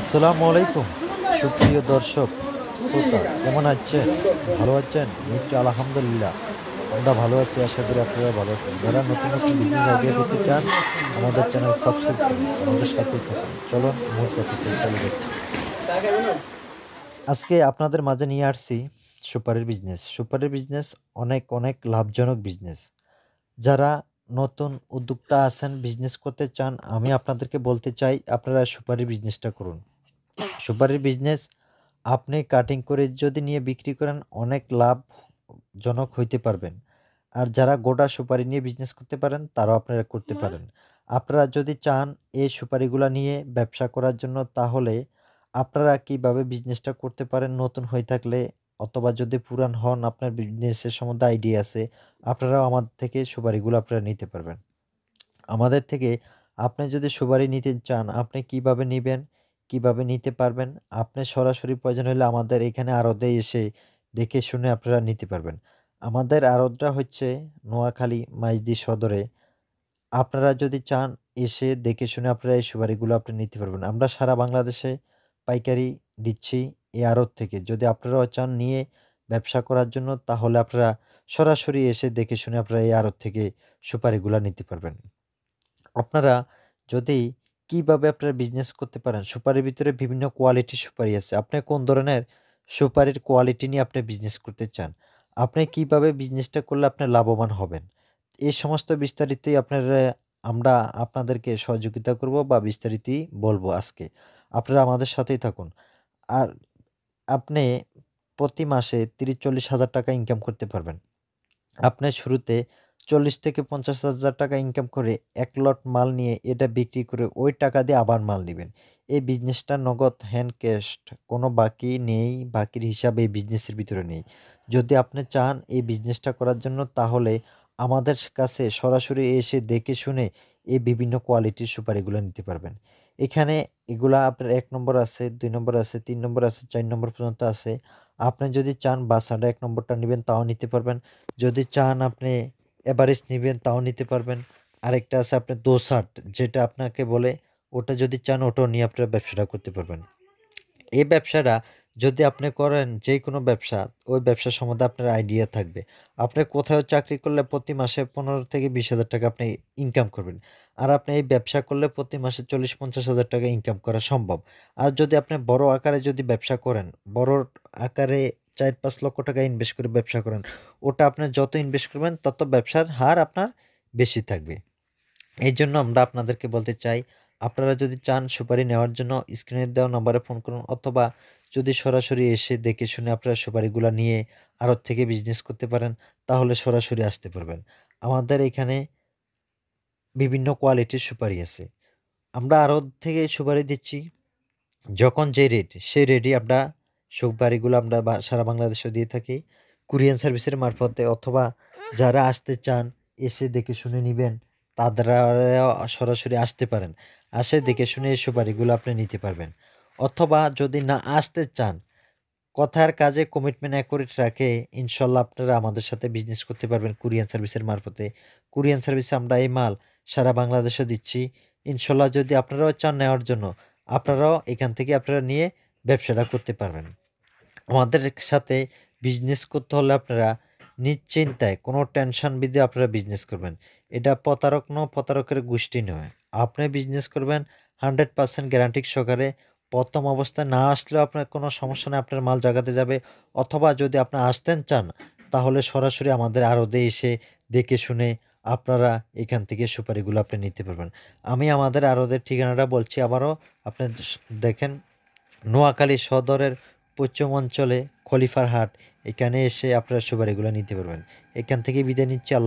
আসসালামু আলাইকুম সুপ্রিয় দর্শক শ্রোতা কেমন আছেন ভালো আছেন নিশ্চয় আলহামদুলিল্লাহ আমরা ভালো আছি আশা করি আপনারা ভালো আছেন যারা নতুন নতুন বিজনেস আইডিয়া পেতে চান আমাদের চ্যানেল সাবস্ক্রাইব করুন আমাদের সাথে থাকুন চলো মূল কথা চলে যাচ্ছি আজকে আপনাদের মাঝে নিয়ে আসছি সুপারের বিজনেস সুপারের বিজনেস অনেক অনেক লাভজনক বিজনেস যারা নতুন উদ্যোক্তা আছেন বিজনেস করতে চান আমি আপনাদেরকে বলতে চাই আপনারা সুপারি বিজনেসটা করুন সুপারি বিজনেস আপনি কাটিং করে যদি নিয়ে বিক্রি করেন অনেক লাভজনক হইতে পারবেন আর যারা গোটা সুপারি নিয়ে বিজনেস করতে পারেন তারাও আপনারা করতে পারেন আপনারা যদি চান এই সুপারিগুলো নিয়ে ব্যবসা করার জন্য তাহলে আপনারা কিভাবে বিজনেসটা করতে পারেন নতুন হয়ে থাকলে অথবা যদি পুরান হন আপনার বিজনেসের সম্বন্ধে আইডিয়া আছে আপনারাও আমার থেকে সুপারিগুলো আপনারা নিতে পারবেন আমাদের থেকে আপনি যদি সুপারি নিতে চান আপনি কিভাবে নেবেন কিভাবে নিতে পারবেন আপনি সরাসরি প্রয়োজন হলে আমাদের এখানে আরদে এসে দেখে শুনে আপনারা নিতে পারবেন আমাদের আরদটা হচ্ছে নোয়াখালী মাইজদি সদরে আপনারা যদি চান এসে দেখে শুনে আপনারা এই সুপারিগুলো আপনি নিতে পারবেন আমরা সারা বাংলাদেশে পাইকারি দিচ্ছি এই আড়ত থেকে যদি আপনারাও চান নিয়ে ব্যবসা করার জন্য তাহলে আপনারা সরাসরি এসে দেখে শুনে আপনারা এই আড়ত থেকে সুপারিগুলো নিতে পারবেন আপনারা যদি কিভাবে আপনারা বিজনেস করতে পারেন সুপারির ভিতরে বিভিন্ন কোয়ালিটির সুপারি আছে আপনি কোন ধরনের সুপারির কোয়ালিটি নিয়ে আপনি বিজনেস করতে চান আপনি কিভাবে বিজনেসটা করলে আপনি লাভবান হবেন এই সমস্ত বিস্তারিতই আপনারা আমরা আপনাদেরকে সহযোগিতা করব বা বিস্তারিতই বলবো আজকে আপনারা আমাদের সাথেই থাকুন আর আপনি প্রতি মাসে তিরিশ চল্লিশ হাজার টাকা ইনকাম করতে পারবেন আপনি শুরুতে চল্লিশ থেকে পঞ্চাশ হাজার টাকা ইনকাম করে এক লট মাল নিয়ে এটা বিক্রি করে ওই টাকা দিয়ে আবার মাল নেবেন এই বিজনেসটা নগদ হ্যান্ড ক্যাশ কোনো বাকি নেই বাকির হিসাবে এই বিজনেসের ভিতরে নেই যদি আপনি চান এই বিজনেসটা করার জন্য তাহলে আমাদের কাছে সরাসরি এসে দেখে শুনে এই বিভিন্ন কোয়ালিটির সুপারিগুলো নিতে পারবেন এখানে এগুলা আপনার এক নম্বর আছে দুই নম্বর আছে তিন নম্বর আছে চার নম্বর পর্যন্ত আছে আপনি যদি চান বাসাটা এক নম্বরটা নেবেন তাও নিতে পারবেন যদি চান আপনি এভারেজ নেবেন তাও নিতে পারবেন আরেকটা আছে আপনার দোসাট যেটা আপনাকে বলে ওটা যদি চান ওটাও নিয়ে আপনারা ব্যবসাটা করতে পারবেন এই ব্যবসাটা যদি আপনি করেন যে কোনো ব্যবসা ওই ব্যবসা সম্বন্ধে আপনার আইডিয়া থাকবে আপনি কোথাও চাকরি করলে প্রতি মাসে পনেরো থেকে বিশ হাজার টাকা আপনি ইনকাম করবেন আর আপনি এই ব্যবসা করলে প্রতি মাসে চল্লিশ পঞ্চাশ হাজার টাকা ইনকাম করা সম্ভব আর যদি আপনি বড় আকারে যদি ব্যবসা করেন বড় আকারে চার পাঁচ লক্ষ টাকা ইনভেস্ট করে ব্যবসা করেন ওটা আপনি যত ইনভেস্ট করবেন তত ব্যবসার হার আপনার বেশি থাকবে এই জন্য আমরা আপনাদেরকে বলতে চাই আপনারা যদি চান সুপারি নেওয়ার জন্য স্ক্রিনে দেওয়া নম্বরে ফোন করুন অথবা যদি সরাসরি এসে দেখে শুনে আপনারা সুপারিগুলো নিয়ে আড়ত থেকে বিজনেস করতে পারেন তাহলে সরাসরি আসতে পারবেন আমাদের এখানে বিভিন্ন কোয়ালিটির সুপারি আছে আমরা আরও থেকে সুপারি দিচ্ছি যখন যে রেট সেই রেটই আমরা সুপারিগুলো আমরা সারা বাংলাদেশে দিয়ে থাকি কুরিয়ান সার্ভিসের মারফতে অথবা যারা আসতে চান এসে দেখে শুনে নেবেন তাদেরও সরাসরি আসতে পারেন আসে দেখে শুনে এই সুপারিগুলো আপনি নিতে পারবেন অথবা যদি না আসতে চান কথার কাজে কমিটমেন্ট অ্যাকোরেট রাখে ইনশাল্লাহ আপনারা আমাদের সাথে বিজনেস করতে পারবেন কুরিয়ান সার্ভিসের মারফতে কুরিয়ান সার্ভিসে আমরা এই মাল সারা বাংলাদেশে দিচ্ছি ইনশাল্লাহ যদি আপনারাও চান নেওয়ার জন্য আপনারাও এখান থেকে আপনারা নিয়ে ব্যবসাটা করতে পারবেন আমাদের সাথে বিজনেস করতে হলে আপনারা নিশ্চিন্তায় কোনো টেনশন বিধে আপনারা বিজনেস করবেন এটা প্রতারক ন প্রতারকের গোষ্ঠী নয় আপনি বিজনেস করবেন হান্ড্রেড পার্সেন্ট গ্যারান্টি সহকারে প্রথম অবস্থায় না আসলেও আপনার কোনো সমস্যা নেই আপনার মাল জাগাতে যাবে অথবা যদি আপনি আসতেন চান তাহলে সরাসরি আমাদের আরদে এসে দেখে শুনে আপনারা এখান থেকে সুপারিগুলো আপনি নিতে পারবেন আমি আমাদের আরদের ঠিকানাটা বলছি আবারও আপনি দেখেন নোয়াখালী সদরের পশ্চিম অঞ্চলে খলিফার হাট এখানে এসে আপনারা সুপারিগুলো নিতে পারবেন এখান থেকে বিদায় নিচ্ছি আল্লাহ